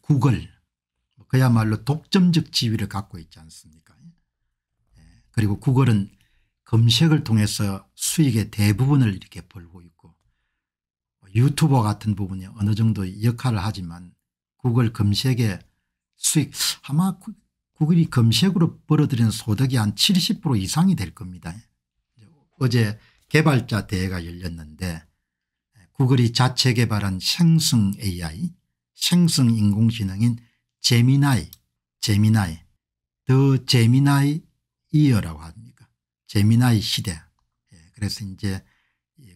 구글 뭐 그야말로 독점적 지위를 갖고 있지 않습니까 예. 그리고 구글은 검색을 통해서 수익의 대부분을 이렇게 벌고 있고 유튜버 같은 부분이 어느 정도 역할을 하지만 구글 검색의 수익 아마 구글이 검색으로 벌어들이 소득이 한 70% 이상이 될 겁니다. 어제 개발자 대회가 열렸는데 구글이 자체 개발한 생성 AI 생성 인공지능인 제미나이, 제미나이, 더 제미나이 이어라고 합니까? 제미나이 시대. 예, 그래서 이제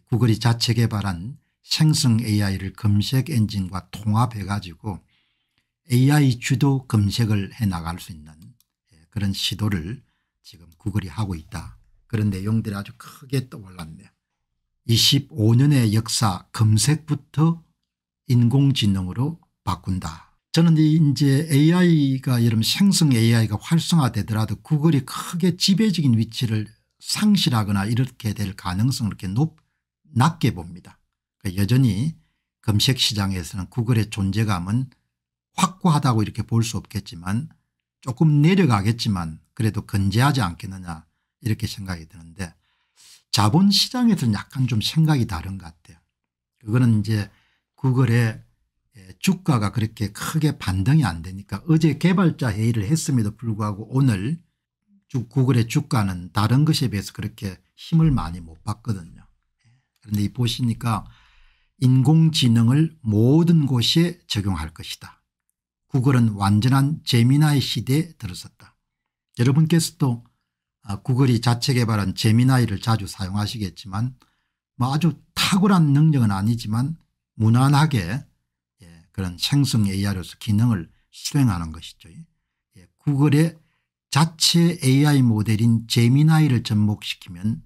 구글이 자체 개발한 생성 AI를 검색 엔진과 통합해 가지고 AI 주도 검색을 해 나갈 수 있는 예, 그런 시도를 지금 구글이 하고 있다. 그런 내용들이 아주 크게 떠올랐네요. 25년의 역사 검색부터 인공지능으로 바꾼다. 저는 이제 AI가 여러 생성 AI가 활성화되더라도 구글이 크게 지배적인 위치를 상실하거나 이렇게 될 가능성을 이렇게 높, 낮게 봅니다. 그러니까 여전히 검색 시장에서는 구글의 존재감은 확고하다고 이렇게 볼 수 없겠지만 조금 내려가겠지만 그래도 건재하지 않겠느냐 이렇게 생각이 드는데 자본시장에서는 약간 좀 생각이 다른 것 같아요. 그거는 이제 구글의 예, 주가가 그렇게 크게 반등이 안 되니까 어제 개발자 회의를 했음에도 불구하고 오늘 구글의 주가는 다른 것에 비해서 그렇게 힘을 많이 못받거든요 예, 그런데 이 보시니까 인공지능을 모든 곳에 적용할 것이다. 구글은 완전한 제미나의 시대에 들어섰다. 여러분께서도 아, 구글이 자체 개발한 제미나이를 자주 사용하시겠지만 뭐 아주 탁월한 능력은 아니지만 무난하게 그런 생성 AI로서 기능을 수행하는 것이죠. 예. 구글의 자체 AI 모델인 제미나이를 접목시키면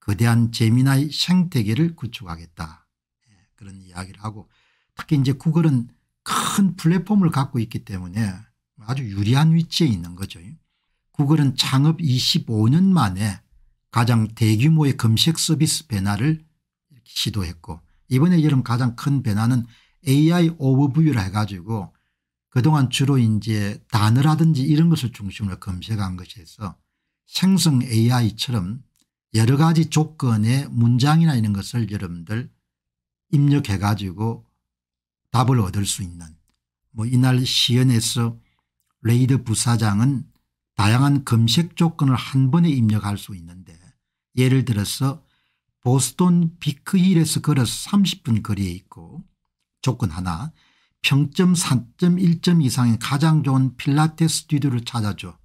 거대한 제미나이 생태계를 구축하겠다 예. 그런 이야기를 하고 특히 이제 구글은 큰 플랫폼을 갖고 있기 때문에 아주 유리한 위치에 있는 거죠. 구글은 창업 25년 만에 가장 대규모의 검색 서비스 변화를 시도했고 이번에 여름 가장 큰 변화는 AI 오버뷰를 해가지고 그동안 주로 이제 단어라든지 이런 것을 중심으로 검색한 것에서 생성 AI처럼 여러 가지 조건의 문장이나 이런 것을 여러분들 입력해 가지고 답을 얻을 수 있는 뭐 이날 시연에서 레이드 부사장은 다양한 검색 조건을 한 번에 입력할 수 있는데 예를 들어서 보스톤 비크힐에서 걸어서 30분 거리에 있고 조건 하나 평점 3.1점 이상의 가장 좋은 필라테스 스튜디오를 찾아줘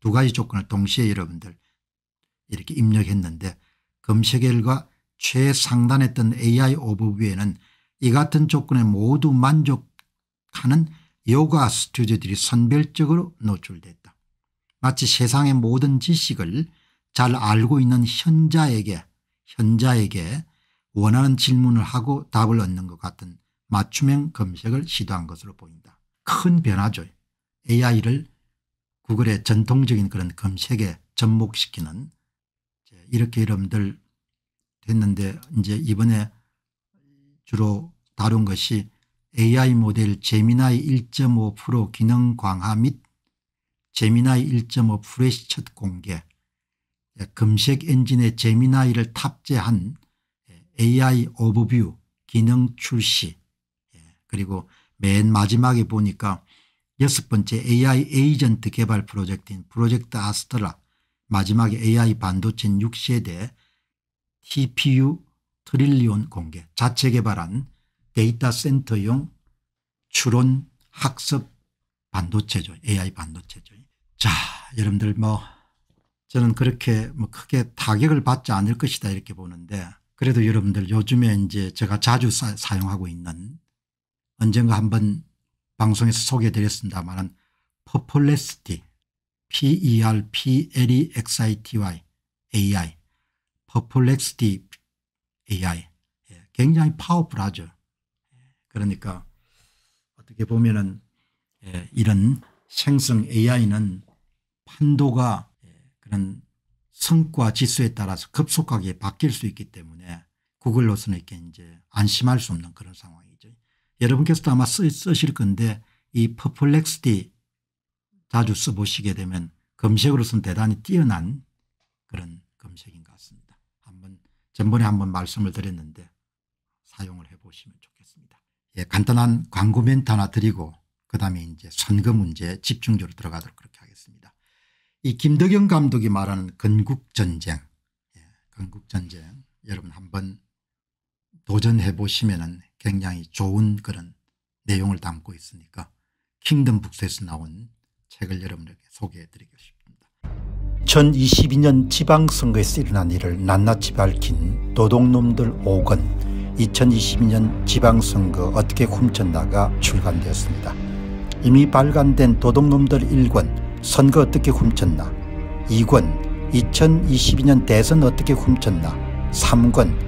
두 가지 조건을 동시에 여러분들 이렇게 입력했는데 검색 결과 최상단했던 AI 오버뷰에는 이 같은 조건에 모두 만족하는 요가 스튜디오들이 선별적으로 노출됐다. 마치 세상의 모든 지식을 잘 알고 있는 현자에게 현자에게 원하는 질문을 하고 답을 얻는 것 같은 맞춤형 검색을 시도한 것으로 보인다. 큰 변화죠. AI를 구글의 전통적인 그런 검색에 접목시키는 이렇게 이름들 됐는데 이제 이번에 주로 다룬 것이 AI 모델 제미나이 1.5 프로 기능 강화 및 제미나이 1.5 프레시 첫 공개 예, 검색 엔진에 제미나이를 탑재한 AI 오버뷰 기능 출시 그리고 맨 마지막에 보니까 여섯 번째 AI 에이전트 개발 프로젝트인 프로젝트 아스트라 마지막에 AI 반도체 6세대 TPU 트릴리온 공개 자체 개발한 데이터 센터용 추론 학습 반도체죠. AI 반도체죠. 자 여러분들 뭐 저는 그렇게 뭐 크게 타격을 받지 않을 것이다 이렇게 보는데 그래도 여러분들 요즘에 이제 제가 자주 사, 용하고 있는 언젠가 한 번 방송에서 소개해 드렸습니다만 퍼플렉시티 PERPLEXITY AI 퍼플렉시티 AI 예, 굉장히 파워풀하죠. 예, 그러니까 어떻게 보면 은 예, 이런 생성 AI는 판도가 그런 성과 지수에 따라서 급속하게 바뀔 수 있기 때문에 구글로서는 이렇게 이제 안심할 수 없는 그런 상황이죠. 여러분께서도 아마 쓰, 쓰실 건데 이퍼플렉스디 자주 써보시게 되면 검색으로서는 대단히 뛰어난 그런 검색인 것 같습니다. 한번 전번에 한번 말씀을 드렸는데 사용을 해보시면 좋겠습니다. 예, 간단한 광고 멘트 하나 드리고 그다음에 이제 선거 문제 집중적으로 들어가도록 그렇게 하겠습니다. 이 김덕영 감독이 말하는 건국전쟁 예, 건국전쟁 여러분 한번 도전해 보시면 굉장히 좋은 그런 내용을 담고 있으니까 킹덤 북스에서 나온 책을 여러분에게 소개해 드리고 싶습니다. 2022년 지방선거에서 일어난 일을 낱낱이 밝힌 도둑놈들 5권 2022년 지방선거 어떻게 훔쳤나가 출간되었습니다. 이미 발간된 도둑놈들 1권 선거 어떻게 훔쳤나 2권 2022년 대선 어떻게 훔쳤나 3권